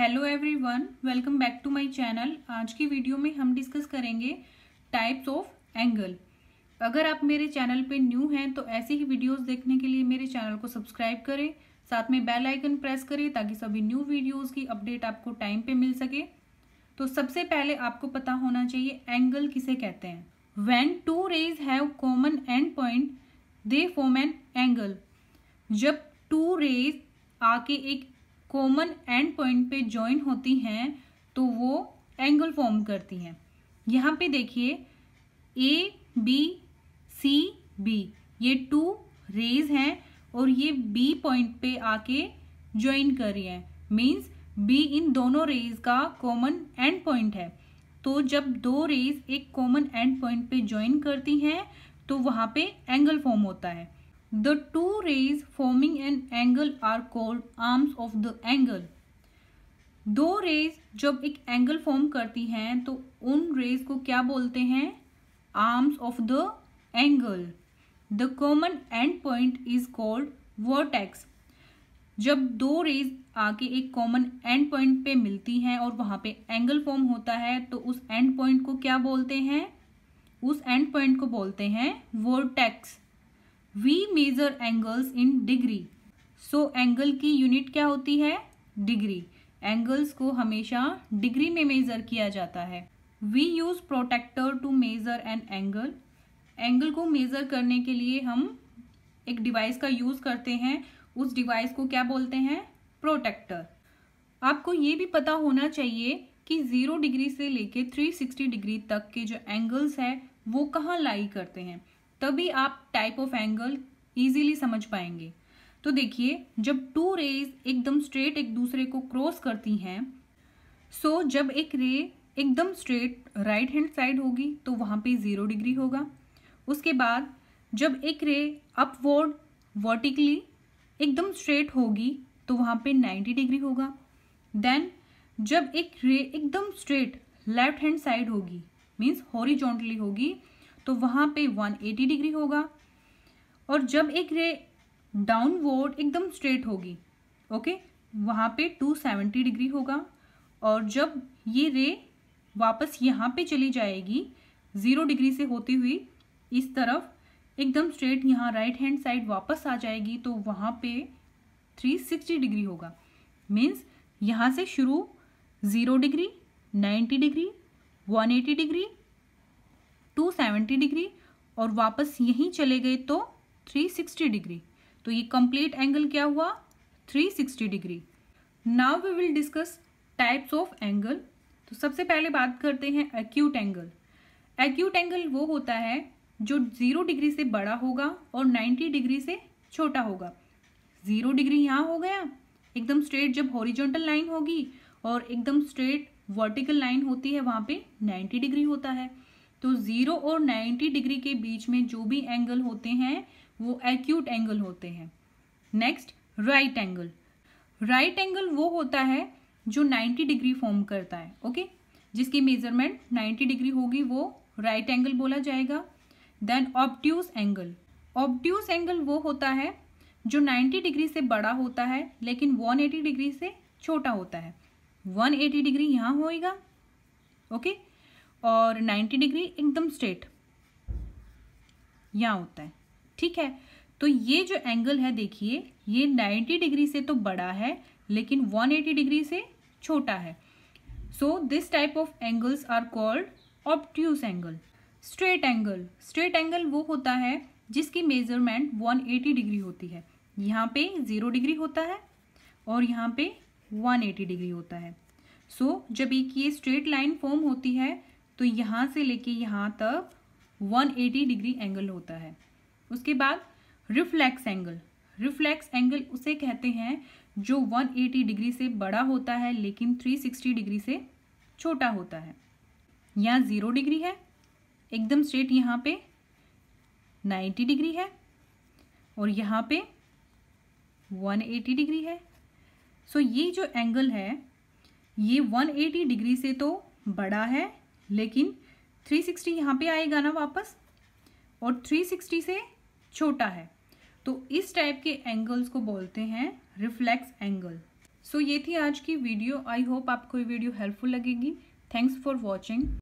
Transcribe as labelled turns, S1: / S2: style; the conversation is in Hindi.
S1: Hello everyone welcome back to my channel आज की वीडियो में हम डिस्कस करेंगे टाइप्स ऑफ एंगल अगर आप मेरे चैनल पे न्यू हैं तो ऐसे ही वीडियोस देखने के लिए मेरे चैनल को सब्सक्राइब करें साथ में बेल आइकन प्रेस करें ताकि सभी न्यू वीडियोस की अपडेट आपको टाइम पे मिल सके तो सबसे पहले आपको पता होना चाहिए एंगल किसे कहते हैं when two rays have common end point they form an angle जब टू रेज आके एक कॉमन एंड पॉइंट पे ज्वाइन होती हैं तो वो एंगल फॉर्म करती हैं यहाँ पे देखिए ए बी सी बी ये टू रेज हैं और ये बी पॉइंट पे आके ज्वाइन कर रही हैं मीन्स बी इन दोनों रेज का कॉमन एंड पॉइंट है तो जब दो रेज एक कॉमन एंड पॉइंट पे ज्वाइन करती हैं तो वहाँ पे एंगल फॉर्म होता है the two rays forming an angle are called arms of the angle दो रेज जब एक एंगल फॉर्म करती हैं तो उन रेज को क्या बोलते हैं arms of the angle the common end point is called vertex जब दो रेज आके एक कॉमन एंड पॉइंट पे मिलती हैं और वहाँ पे एंगल फॉर्म होता है तो उस एंड पॉइंट को क्या बोलते हैं उस एंड पॉइंट को बोलते हैं vertex we measure angles in degree so angle की यूनिट क्या होती है डिग्री एंगल्स को हमेशा डिग्री में मेजर किया जाता है we use protractor to measure an angle angle को मेजर करने के लिए हम एक डिवाइस का यूज करते हैं उस डिवाइस को क्या बोलते हैं प्रोटेक्टर आपको ये भी पता होना चाहिए कि ज़ीरो डिग्री से लेके सिक्सटी डिग्री तक के जो एंगल्स है वो कहाँ लाई करते हैं तभी आप टाइप ऑफ एंगल इजीली समझ पाएंगे तो देखिए जब टू रेज एकदम स्ट्रेट एक दूसरे को क्रॉस करती हैं सो so, जब एक रे एकदम स्ट्रेट राइट हैंड साइड होगी तो वहाँ पे ज़ीरो डिग्री होगा उसके बाद जब एक रे अपवर्ड वर्टिकली एकदम स्ट्रेट होगी तो वहाँ पे 90 डिग्री होगा देन जब एक रे एकदम स्ट्रेट लेफ्ट हैंड साइड होगी मीन्स हॉरिजॉन्टली होगी तो वहाँ पे 180 डिग्री होगा और जब एक रे डाउनवर्ड एकदम स्ट्रेट होगी ओके वहाँ पे 270 डिग्री होगा और जब ये रे वापस यहाँ पे चली जाएगी ज़ीरो डिग्री से होती हुई इस तरफ एकदम स्ट्रेट यहाँ राइट हैंड साइड वापस आ जाएगी तो वहाँ पे 360 डिग्री होगा मीन्स यहाँ से शुरू zero degree 90 degree 180 degree 270 degree और वापस यहीं चले गए तो 360 डिग्री तो ये कंप्लीट एंगल क्या हुआ 360 degree now we will discuss types of angle तो सबसे पहले बात करते हैं एक्यूट एंगल एक्यूट एंगल वो होता है जो ज़ीरो डिग्री से बड़ा होगा और नाइन्टी डिग्री से छोटा होगा ज़ीरो डिग्री यहाँ हो गया एकदम स्ट्रेट जब हॉरिजॉन्टल लाइन होगी और एकदम स्ट्रेट वर्टिकल लाइन होती है वहाँ पे 90 डिग्री होता है तो ज़ीरो और नाइन्टी डिग्री के बीच में जो भी एंगल होते हैं वो एक्यूट एंगल होते हैं next right angle right angle वो होता है जो नाइन्टी डिग्री फॉर्म करता है ओके okay? जिसकी मेजरमेंट नाइन्टी डिग्री होगी वो राइट right एंगल बोला जाएगा then obtuse angle obtuse angle वो होता है जो 90 डिग्री से बड़ा होता है लेकिन 180 डिग्री से छोटा होता है 180 डिग्री यहाँ होएगा ओके okay? और 90 डिग्री एकदम स्ट्रेट यहाँ होता है ठीक है तो ये जो एंगल है देखिए ये 90 डिग्री से तो बड़ा है लेकिन 180 डिग्री से छोटा है so this type of angles are called obtuse angle straight angle straight angle वो होता है जिसकी मेजरमेंट 180 डिग्री होती है यहाँ पे ज़ीरो डिग्री होता है और यहाँ पे 180 डिग्री होता है सो so, जब एक ये स्ट्रेट लाइन फॉर्म होती है तो यहाँ से लेके यहाँ तक 180 डिग्री एंगल होता है उसके बाद रिफ्लेक्स एंगल रिफ्लेक्स एंगल उसे कहते हैं जो 180 डिग्री से बड़ा होता है लेकिन 360 डिग्री से छोटा होता है यहाँ ज़ीरो डिग्री है एकदम स्ट्रेट यहाँ पे 90 डिग्री है और यहाँ पे 180 डिग्री है सो so, ये जो एंगल है ये 180 डिग्री से तो बड़ा है लेकिन 360 सिक्सटी यहाँ पर आएगा ना वापस और 360 से छोटा है तो इस टाइप के एंगल्स को बोलते हैं रिफ्लेक्स एंगल सो ये थी आज की वीडियो आई होप आपको ये वीडियो हेल्पफुल लगेगी थैंक्स फॉर वॉचिंग